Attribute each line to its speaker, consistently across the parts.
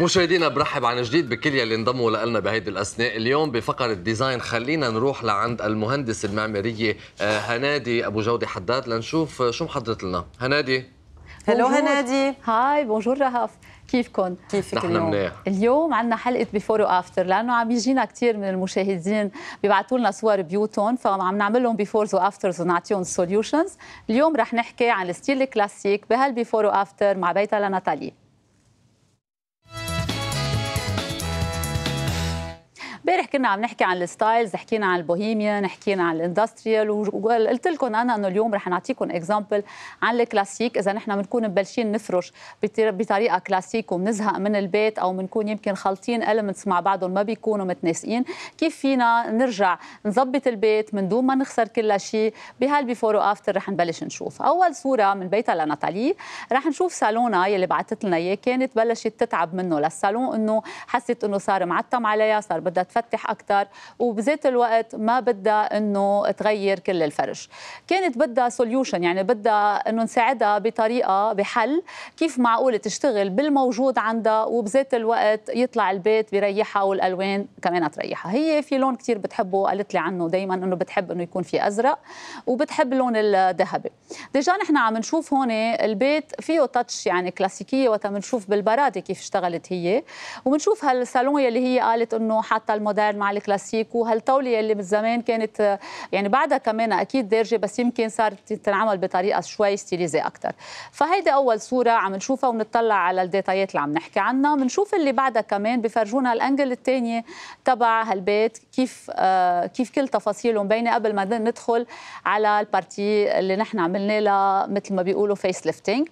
Speaker 1: مشاهدينا برحب عن جديد بكل يلي انضموا لنا بهيدي الاثناء اليوم بفقره ديزاين خلينا نروح لعند المهندس المعماريه آه، هنادي ابو جوده حداد لنشوف شو محضرت لنا هنادي هلو هنادي هاي بونجور رهف كيفكم؟ كيفك نحن اليوم؟ منيح. اليوم عندنا حلقه بيفور وافتر لانه عم يجينا كثير من المشاهدين بيبعثوا لنا صور بيوتهم فعم نعمل لهم بيفورز وافترز ونعطيهم سوليوشنز اليوم رح نحكي عن الستيل الكلاسيك بهالبيفور وافتر مع بيتا لناتالي. امبارح كنا عم نحكي عن الستايلز حكينا عن البوهيميان حكينا عن الاندستريال وقلت لكم انا انه اليوم رح نعطيكم اكزامبل عن الكلاسيك اذا نحن بنكون مبلشين نفرش بطريقه كلاسيك وبنزهق من البيت او بنكون يمكن خالطين المنتس مع بعضهم ما بيكونوا متناسقين كيف فينا نرجع نظبط البيت من دون ما نخسر كل شيء بهال بيفور وافتر رح نبلش نشوف اول صوره من بيتها لناتالي رح نشوف صالونا يلي بعثت لنا اياه كانت بلشت تتعب منه للصالون انه حست انه صار معتم عليها صار بدها تفتح اكثر وبذات الوقت ما بدها انه تغير كل الفرش كانت بدها سوليوشن يعني بدها انه نساعدها بطريقه بحل كيف معقول تشتغل بالموجود عندها وبذات الوقت يطلع البيت بيريحها والالوان كمان تريحها هي في لون كثير بتحبه قالت لي عنه دائما انه بتحب انه يكون في ازرق وبتحب اللون الذهبي ديجا نحن عم نشوف هون البيت فيه تاتش يعني كلاسيكيه وقت بنشوف بالبرادة كيف اشتغلت هي وبنشوف هالصالون يلي هي قالت انه حاطه المودرن مع الكلاسيكو وهالطاوله اللي من زمان كانت يعني بعدها كمان اكيد دارجه بس يمكن صارت تنعمل بطريقه شوي ستيليزي اكثر فهيدي اول صوره عم نشوفها ونطلع على الديتايات اللي عم نحكي عنها بنشوف اللي بعدها كمان بفرجونا الانجل الثانيه تبع هالبيت كيف آه كيف كل تفاصيله مبينه قبل ما ندخل على البارتي اللي نحن عملنا لها مثل ما بيقولوا فيس ليفتنج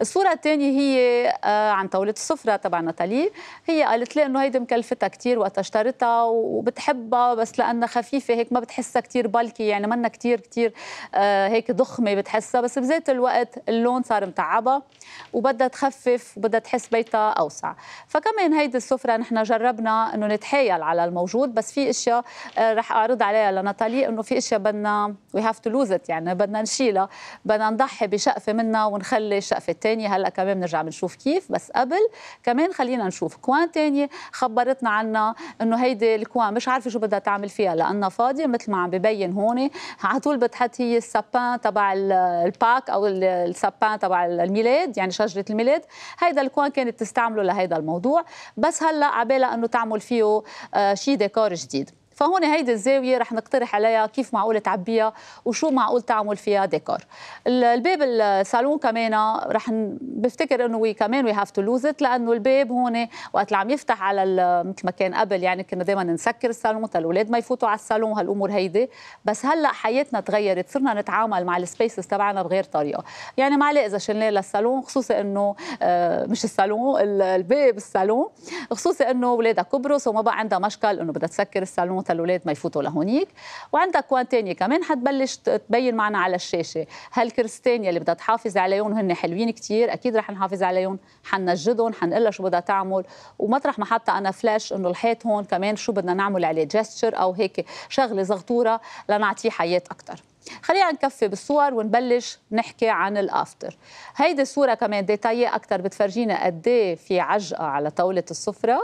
Speaker 1: الصوره الثانيه هي آه، عن طاوله السفره تبع ناتالي هي قالت لي انه هيدي مكلفتها كثير وقت اشترتها وبتحبها بس لانها خفيفه هيك ما بتحسها كثير بالكي يعني منا كثير كثير آه، هيك ضخمه بتحسها بس بذات الوقت اللون صار متعبها وبدها تخفف وبدها تحس بيتها اوسع فكمان هيدي السفره نحن جربنا انه نتحايل على الموجود بس في اشياء آه، رح اعرض عليها لناتالي انه في اشياء بدنا وي هاف تو لوز يعني بدنا نشيلها بدنا نضحي بشقفه منها ونخلي شقفه الوقفه الثانيه هلا كمان بنرجع بنشوف كيف بس قبل كمان خلينا نشوف كوان ثانيه خبرتنا عنها انه هيدي الكوان مش عارفه شو بدها تعمل فيها لانها فاضيه مثل ما عم ببين هون على طول بتحط هي السابان تبع الباك او السابان تبع الميلاد يعني شجره الميلاد هيدا الكوان كانت تستعمله لهيدا الموضوع بس هلا عبالها انه تعمل فيه آه، شيء ديكور جديد فهون هيدي الزاوية رح نقترح عليها كيف معقول تعبيها وشو معقول تعمل فيها ديكور الباب الصالون كمان رح بفتكر انه وي كمان وي هاف تو لوز ات لانه الباب هون وقت اللي عم يفتح على مثل ما كان قبل يعني كنا دائما نسكر الصالون تا الاولاد ما يفوتوا على الصالون هالامور هيدي بس هلا حياتنا تغيرت صرنا نتعامل مع السبيسز تبعنا بغير طريقه يعني ما عليه اذا شلناه للصالون خصوصي انه آه، مش الصالون الباب الصالون خصوصي انه اولادها كبروا وما بقى عندها مشكل انه بدها تسكر الصالون معناتها الاولاد ما يفوتوا لهونيك وعندك كوان تانية كمان حتبلش تبين معنا على الشاشه هالكرستين يلي بدها تحافظ عليهم هن حلوين كثير اكيد رح نحافظ عليهم حنجدهم حنقلها شو بدها تعمل ومطرح ما حتى انا فلاش انه الحيط هون كمان شو بدنا نعمل عليه جستشر او هيك شغله زغطوره لنعطيه حياه اكثر خلينا نكفي بالصور ونبلش نحكي عن الافتر هيدي الصوره كمان ديتاي اكثر بتفرجينا قد إيه في عجقه على طاوله السفره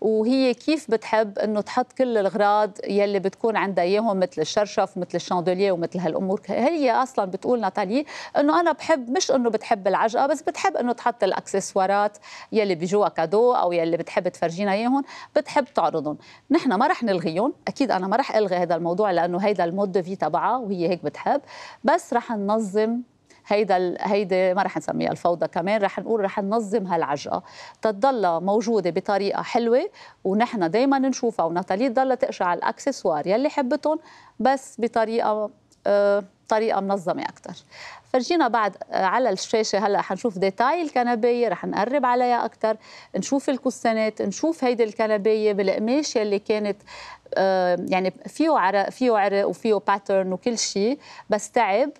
Speaker 1: وهي كيف بتحب انه تحط كل الغراض يلي بتكون عندها اياهم مثل الشرشف مثل الشاندوليه ومثل هالامور هي اصلا بتقول ناتالي انه انا بحب مش انه بتحب العجقه بس بتحب انه تحط الاكسسوارات يلي بجوا كادو او يلي بتحب تفرجينا اياهم بتحب تعرضهم نحن ما رح نلغيهم اكيد انا ما رح الغي هذا الموضوع لانه هيدا المود في تبعها وهي هيك هيك بتحب بس رح ننظم هيدا هيدي ما رح نسميها الفوضى كمان رح نقول رح ننظم هالعجقه تضل موجوده بطريقه حلوه ونحن دائما نشوفها وناتالي تضل تقشع الاكسسوار يلي حبتهم بس بطريقه آه، طريقه منظمه اكثر فرجينا بعد آه، على الشاشه هلا حنشوف ديتاي الكنبايه رح نقرب عليها اكثر نشوف الكوسانات نشوف هيدي الكنبايه بالقماش يلي كانت آه، يعني فيه عرق فيه عرق وفيه باترن وكل شيء بس تعب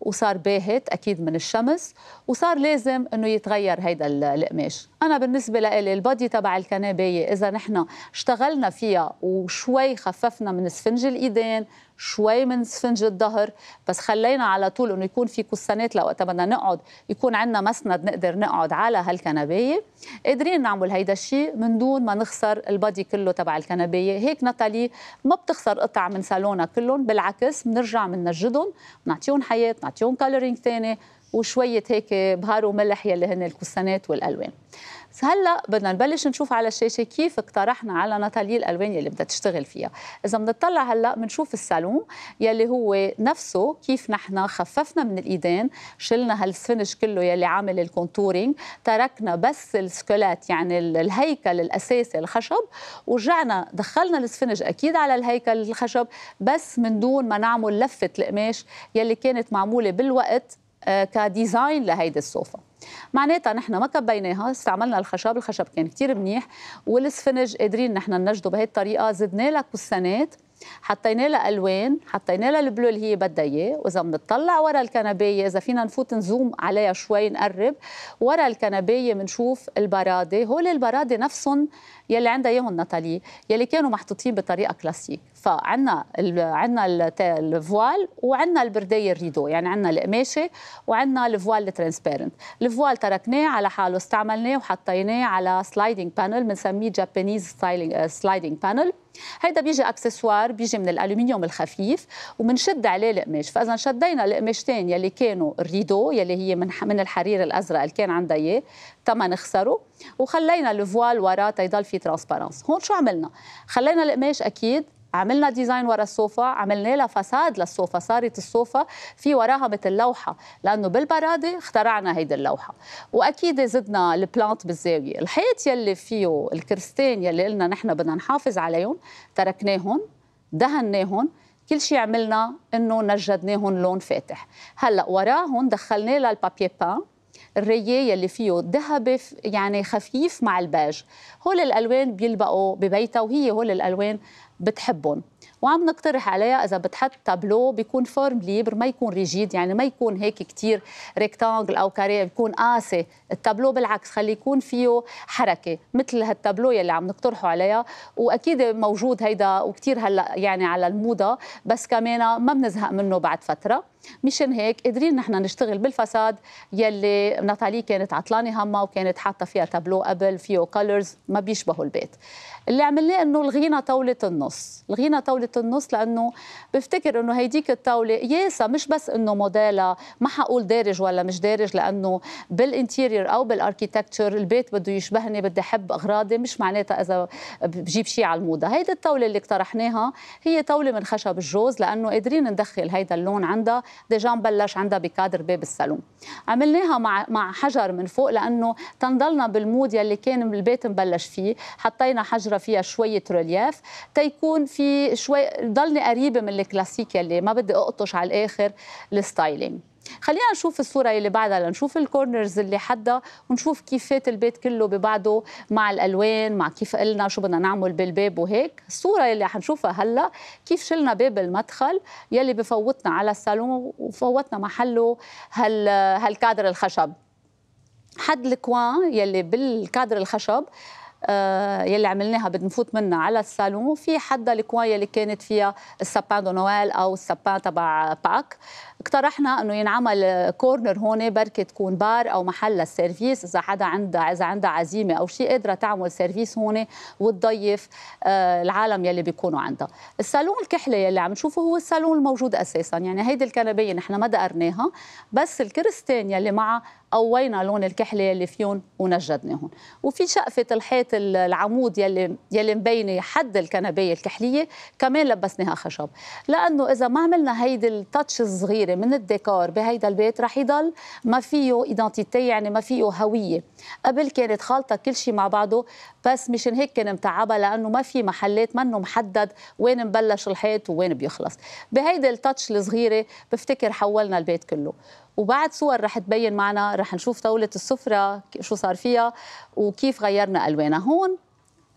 Speaker 1: وصار باهت اكيد من الشمس وصار لازم انه يتغير هيدا القماش انا بالنسبه لإلي البادي تبع الكنابيه اذا نحن اشتغلنا فيها وشوي خففنا من اسفنج الايدين شوي من سفنج الظهر بس خلينا على طول انه يكون في كستانات لوقت بدنا نقعد يكون عندنا مسند نقدر نقعد على هالكنبايه قادرين نعمل هيدا الشيء من دون ما نخسر البادي كله تبع الكنبايه هيك ناتالي ما بتخسر قطع من صالونها كلهم بالعكس بنرجع بنجدهم بنعطيهم حياه بنعطيهم كالرينج ثاني وشويه هيك بهار وملح يلي هن الكستانات والالوان هلا بدنا نبلش نشوف على الشاشه كيف اقترحنا على ناتالي الالوان يلي بدها تشتغل فيها اذا بنطلع هلا بنشوف السالون يلي هو نفسه كيف نحن خففنا من الايدين شلنا هالسفنش كله يلي عامل الكونتورينج تركنا بس السكلات يعني الهيكل الاساسي الخشب ورجعنا دخلنا السفنج اكيد على الهيكل الخشب بس من دون ما نعمل لفه القماش يلي كانت معموله بالوقت آه، كديزاين لهيدي الصوفه معناتها نحن ما كبيناها استعملنا الخشب الخشب كان كتير منيح والسفنج قادرين نحن نجده بهي الطريقه زدنا لها كوسانات حطينا لها الوان حطينا لها البلو اللي هي بدها اياه واذا بنطلع ورا الكنبايه اذا فينا نفوت نزوم عليها شوي نقرب ورا الكنبايه بنشوف البراده هول البراده نفسهم يلي عندها اياهم ناتالي يلي كانوا محطوطين بطريقه كلاسيك فعندنا عنا عندنا الفوال وعندنا البردايه الريدو يعني عندنا القماشه وعندنا الفوال الترانسبيرنت الفوال تركناه على حاله استعملناه وحطيناه على سلايدنج بانل بنسميه جابانيز سلايدنج بانل هيدا بيجي اكسسوار بيجي من الالومنيوم الخفيف وبنشد عليه القماش فاذا شدينا القماشتين يلي كانوا الريدو يلي هي من من الحرير الازرق اللي كان عندها اياه تما نخسره وخلينا الفوال وراه تيضل في ترانسبرانس هون شو عملنا خلينا القماش اكيد عملنا ديزاين ورا الصوفة عملنا لها فساد للصوفة صارت الصوفة في وراها مثل لوحة لأنه بالبرادة اخترعنا هيدي اللوحة وأكيد زدنا البلانت بالزاوية الحيط يلي فيه الكرستين يلي قلنا نحن بدنا نحافظ عليهم تركناهم دهناهم كل شيء عملنا انه نجدناهم لون فاتح هلا وراهم دخلنا لها البابي بان الريه يلي فيه ذهبي يعني خفيف مع الباج هول الالوان بيلبقوا ببيتها وهي هول الالوان بتحبهم وعم نقترح عليها اذا بتحط تابلو بيكون فورم ليبر ما يكون ريجيد يعني ما يكون هيك كثير ريكتانجل او كاري بيكون قاسي التابلو بالعكس خلي يكون فيه حركه مثل هالتابلو يلي عم نقترحه عليها واكيد موجود هيدا وكثير هلا يعني على الموضه بس كمان ما بنزهق منه بعد فتره مشان هيك قادرين نحن نشتغل بالفساد يلي ناتالي كانت عطلانه همها وكانت حاطه فيها تابلو قبل فيه كولرز ما بيشبهوا البيت اللي عملناه انه لغينا طاوله النص النص لغينا طاولة النص لأنه بفتكر أنه هيديك الطاولة ياسا مش بس أنه موديلها ما حقول دارج ولا مش دارج لأنه بالانتيرير أو بالأركيتكتشر البيت بده يشبهني بدي أحب أغراضي مش معناتها إذا بجيب شيء على الموضة هيدي الطاولة اللي اقترحناها هي طاولة من خشب الجوز لأنه قادرين ندخل هيدا اللون عندها ديجا بلش عندها بكادر باب الصالون عملناها مع مع حجر من فوق لأنه تنضلنا بالمود يلي كان البيت مبلش فيه حطينا حجرة فيها شوية رولياف تي يكون في شوي ضلني قريبه من الكلاسيك يلي ما بدي اقطش على الاخر الستايلينج خلينا نشوف الصورة اللي بعدها لنشوف الكورنرز اللي حدها ونشوف كيف فات البيت كله ببعضه مع الألوان مع كيف قلنا شو بدنا نعمل بالباب وهيك الصورة اللي حنشوفها هلا كيف شلنا باب المدخل يلي بفوتنا على الصالون وفوتنا محله هال هالكادر الخشب حد الكوان يلي بالكادر الخشب آه، يلي عملناها بدنا نفوت منها على الصالون في حدا الكوان اللي كانت فيها السابان دو نويل او السابان تبع باك اقترحنا انه ينعمل كورنر هون بركي تكون بار او محل للسيرفيس اذا حدا عندها اذا عندها عزيمه او شيء قادره تعمل سيرفيس هون وتضيف آه، العالم يلي بيكونوا عندها الصالون الكحله يلي عم نشوفه هو الصالون الموجود اساسا يعني هيدي الكنبيه نحن ما دقرناها بس الكرستين يلي معها قوينا لون الكحله اللي فيهم ونجدناهم وفي شقفه الحيط العمود يلي يلي مبينه حد الكنبية الكحليه كمان لبسناها خشب لانه اذا ما عملنا هيدي التاتش الصغيره من الديكور بهيدا البيت رح يضل ما فيه ايدنتيتي يعني ما فيه هويه قبل كانت خالطه كل شيء مع بعضه بس مشان هيك كان متعبها لانه ما في محلات منه محدد وين مبلش الحيط ووين بيخلص بهيدي التاتش الصغيره بفتكر حولنا البيت كله وبعد صور رح تبين معنا رح نشوف طاولة السفرة شو صار فيها وكيف غيرنا ألوانها هون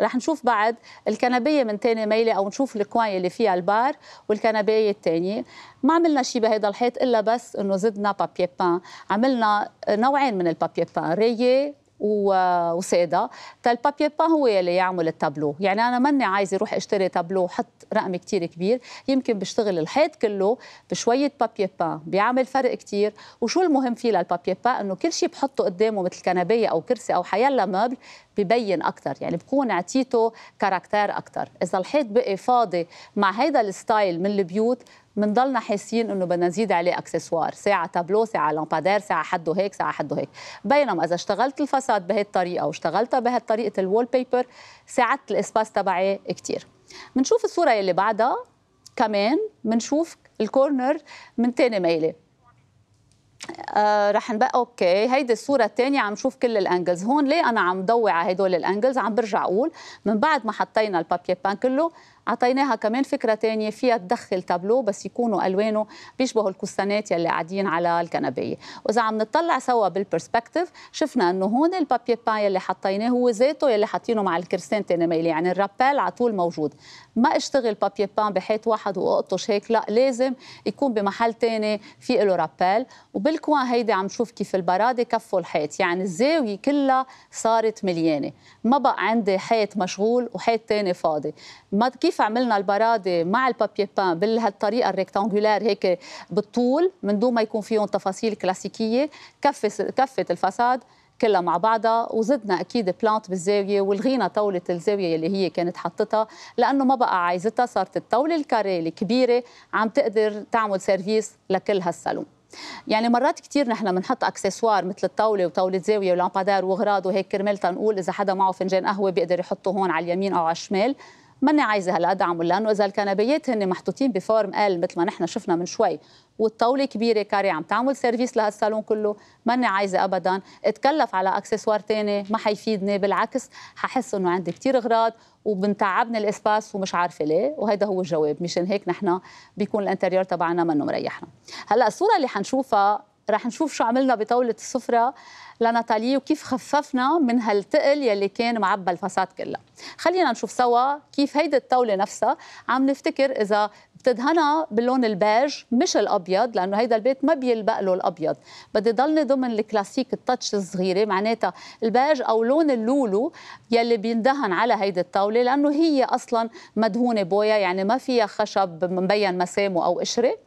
Speaker 1: رح نشوف بعد الكنبية من تاني ميلة أو نشوف الكوان اللي فيها البار والكنبية التانية ما عملنا شيء بهيدا الحيط إلا بس إنه زدنا بابي بان عملنا نوعين من البابي بان ريي وساده فالبابي با هو اللي يعمل التابلو يعني انا ماني عايزه اروح اشتري تابلو وحط رقم كتير كبير يمكن بشتغل الحيط كله بشويه بابيي با بيعمل فرق كتير وشو المهم فيه للبابيي با انه كل شيء بحطه قدامه مثل كنبيه او كرسي او حيلا مبل ببين اكثر يعني بكون عطيته كاركتير اكثر اذا الحيط بقي فاضي مع هيدا الستايل من البيوت بنضلنا حاسين انه بدنا نزيد عليه اكسسوار ساعه تابلو ساعه لامبادير ساعه حده هيك ساعه حده هيك بينما اذا اشتغلت الفساد بهي الطريقه واشتغلتها بهالطريقه الوول بيبر ساعدت الاسباس تبعي كثير بنشوف الصوره اللي بعدها كمان بنشوف الكورنر من تاني ميله آه رح نبقى اوكي هيدي الصوره الثانيه عم شوف كل الانجلز هون ليه انا عم ضوي على هدول الانجلز عم برجع اقول من بعد ما حطينا البابيي بان كله اعطيناها كمان فكره تانية فيها تدخل تابلو بس يكونوا الوانه بيشبهوا الكستانات يلي قاعدين على الكنبيه واذا عم نطلع سوا بالبرسبكتيف شفنا انه هون البابي بان يلي حطيناه هو ذاته يلي حاطينه مع الكرسان تاني ميلي يعني الرابال على طول موجود ما اشتغل بابي بان بحيط واحد واقطش هيك لا لازم يكون بمحل تاني في له رابال وبالكوان هيدي عم نشوف كيف البراده كفوا الحيط يعني الزاويه كلها صارت مليانه ما بقى عندي حيط مشغول وحيط تاني فاضي ما كيف كيف عملنا البرادة مع البابي بان بهالطريقة الريكتانجولار هيك بالطول من دون ما يكون فيهم تفاصيل كلاسيكية كفة كفة الفساد كلها مع بعضها وزدنا اكيد بلانت بالزاويه والغينا طاوله الزاويه اللي هي كانت حطتها لانه ما بقى عايزتها صارت الطاوله الكاري الكبيره عم تقدر تعمل سيرفيس لكل هالصالون يعني مرات كثير نحن بنحط اكسسوار مثل الطاوله وطاوله زاويه ولامبادار وغراض وهيك كرمال تنقول اذا حدا معه فنجان قهوه بيقدر يحطه هون على اليمين او على الشمال ماني عايزه هلا ادعمه لانه اذا الكنبيات هن محطوطين بفورم ال مثل ما نحن شفنا من شوي والطاوله كبيره كاري عم تعمل سيرفيس لهالصالون كله ماني عايزه ابدا اتكلف على اكسسوار تاني ما حيفيدني بالعكس ححس انه عندي كثير اغراض وبنتعبني الاسباس ومش عارفه ليه وهيدا هو الجواب مشان هيك نحن بيكون الانتريور تبعنا منه مريحنا هلا الصوره اللي حنشوفها رح نشوف شو عملنا بطاولة السفرة لناتالي وكيف خففنا من هالتقل يلي كان معبى الفساد كلها خلينا نشوف سوا كيف هيدي الطاولة نفسها عم نفتكر إذا بتدهنها باللون البيج مش الابيض لانه هيدا البيت ما بيلبق له الابيض بدي ضلني ضمن الكلاسيك التاتش الصغيره معناتها البيج او لون اللولو يلي بيندهن على هيدي الطاوله لانه هي اصلا مدهونه بويا يعني ما فيها خشب مبين مسامه او قشره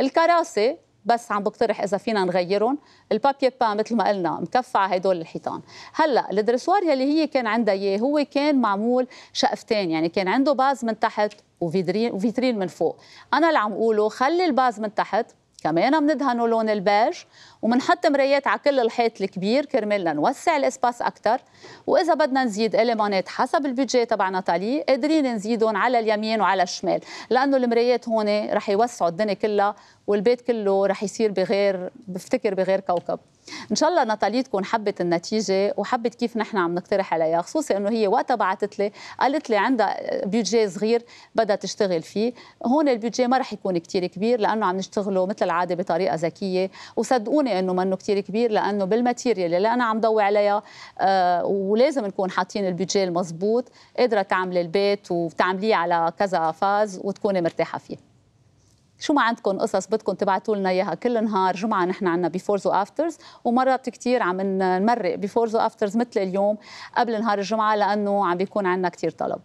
Speaker 1: الكراسي بس عم بقترح اذا فينا نغيرهم البابي با مثل ما قلنا على هدول الحيطان هلا الدرسوار يلي هي كان عندها اياه هو كان معمول شقفتين يعني كان عنده باز من تحت وفيترين من فوق انا اللي عم اقوله خلي الباز من تحت كمان بندهنوا لون البيج وبنحط مرايات على كل الحيط الكبير كرمال نوسع الاسباس اكثر واذا بدنا نزيد اليمانات حسب البودجي تبعنا تالي قادرين نزيدهم على اليمين وعلى الشمال لانه المرايات هون رح يوسعوا الدنيا كلها والبيت كله رح يصير بغير بفتكر بغير كوكب ان شاء الله ناتالي تكون حبت النتيجه وحبت كيف نحن عم نقترح عليها خصوصي انه هي وقتها بعثت لي قالت لي عندها بيودجي صغير بدها تشتغل فيه هون البيودجي ما رح يكون كتير كبير لانه عم نشتغله مثل العاده بطريقه ذكيه وصدقوني انه منه كثير كبير لانه بالماتيريال اللي انا عم ضوي عليها آه، ولازم نكون حاطين البيودجي المضبوط قادره تعملي البيت وتعمليه على كذا فاز وتكوني مرتاحه فيه شو ما عندكم قصص بدكم تبعتوا لنا اياها كل نهار جمعه نحن عندنا بيفورز وافترز ومرات كثير عم نمرق بيفورز وافترز مثل اليوم قبل نهار الجمعه لانه عم بيكون عندنا كثير طلب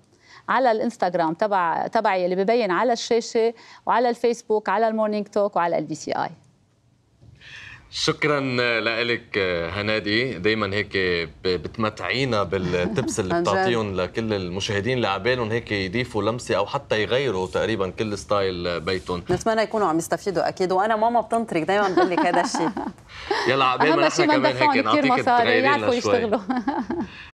Speaker 1: على الانستغرام تبع تبعي اللي ببين على الشاشه وعلى الفيسبوك على المورنينج توك وعلى البي سي اي شكرا لك هنادي دايما هيك بتمتعينا بالتبس اللي بتعطيهم لكل المشاهدين اللي عبالهم هيك يضيفوا لمسه او حتى يغيروا تقريبا كل ستايل بيتهم نتمنى يكونوا عم يستفيدوا اكيد وانا ماما بتنطرك دايما بقول لك هذا الشيء يلا عبال ما نحن كمان هيك نعطيك يعرفوا يشتغلوا